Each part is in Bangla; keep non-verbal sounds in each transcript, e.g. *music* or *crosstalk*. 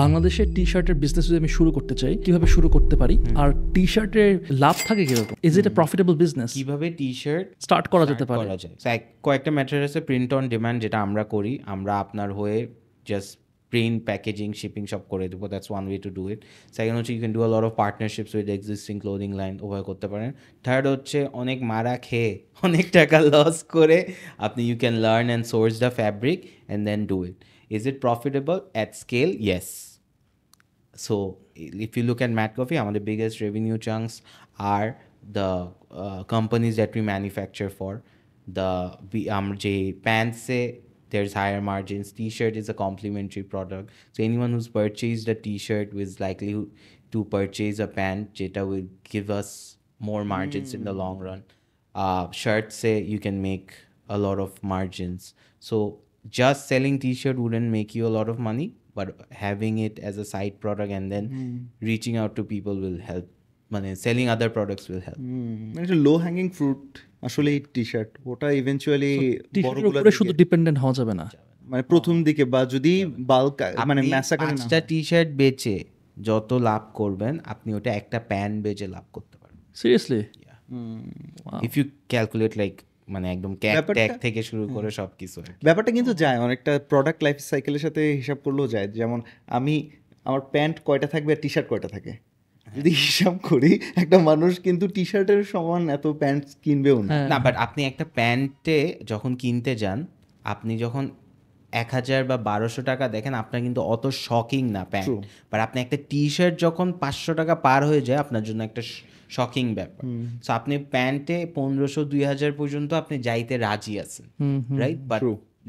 বাংলাদেশের টি শার্টের বিজনেস যদি আমি শুরু করতে চাই কিভাবে শুরু করতে পারি আর টি শার্টের লাভ থাকে কিরকম is it a profitable business কিভাবে টি শার্ট স্টার্ট করা যেতে পারে কয়েকটা ম্যাটার আছে প্রিন্ট অন ডিমান্ড যেটা আমরা করি আমরা আপনার হয়ে জাস্ট প্রিন্ট প্যাকেজিং শিপিং সব করে দেবো that's one way to do it second হচ্ছে you can do a lot of partnerships with existing clothing line ওভাবে করতে পারেন থার্ড হচ্ছে অনেক মারা খেয়ে অনেক টাকা লস করে আপনি you can learn and source the fabric and then do it is it profitable at scale yes so if you look and Matt coffee আমাদের biggest revenue chance are the companies that we manufacture for the আমার যে প্যান্টসে there's higher margins. T-shirt is a complementary product. So anyone who's purchased a T-shirt is likely to purchase a pant. Jeta will give us more margins mm. in the hmm. long run. Uh, shirts say eh, you can make a lot of margins. So just selling T-shirt wouldn't make you a lot of money, but having it as a side product and then mm. reaching out to people will help মানে selling other products will help একটা লো হ্যাঙ্গিং ফ্রুট আসলে টি শার্ট ওটা ইভেন্চুয়ালি বড়গুলো শুধু ডিপেন্ডেন্ট হওয়া যাবে না মানে প্রথম হ্যাঁ। দিকে বা যদি বাল্ক মানে ম্যাসা পাঁচটা টি শার্ট বেচে যত লাভ করবেন আপনি ওটা একটা প্যান বেচে লাভ করতে পারবেন seriously if you calculate like মানে একদম ট্যাগ থেকে শুরু করে সব কিছু ব্যাপারটা কিন্তু যায় অনেকটা প্রোডাক্ট লাইফ সাইকেলের সাথে হিসাব করলেও যায় যেমন আমি আমার প্যান্ট কয়টা থাকবে আর টি শার্ট কয়টা থাকে যদি হিসাব করি একটা মানুষ কিন্তু টি শার্টের সমান এত প্যান্ট কিনবেও না বাট হ্যাঁ। আপনি একটা প্যান্টে যখন কিনতে যান আপনি যখন এক হাজার বা বারোশো টাকা দেখেন আপনার কিন্তু অত শকিং না প্যান্ট বাট আপনি একটা টি শার্ট যখন পাঁচশো টাকা পার হয়ে যায় আপনার জন্য একটা শকিং ব্যাপার সো আপনি প্যান্টে পনেরোশো দুই হাজার পর্যন্ত আপনি যাইতে রাজি আছেন right but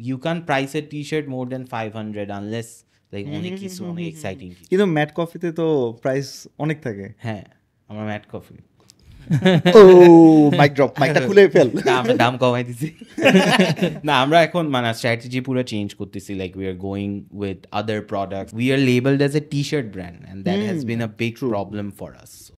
you can price a T shirt more than five hundred unless like অনেক কিছু অনেক এক্সাইটিং কিন্তু ম্যাট কফিতে তো প্রাইস অনেক থাকে হ্যাঁ আমরা ম্যাট কফি ও মাইক ড্রপ মাইকটা খুলে ফেল না আমরা দাম কমাই দিছি *laughs* না আমরা এখন মানে স্ট্র্যাটেজি পুরো চেঞ্জ করতেছি like we are going with other products we are labelled as a T shirt brand and that has been a big problem for us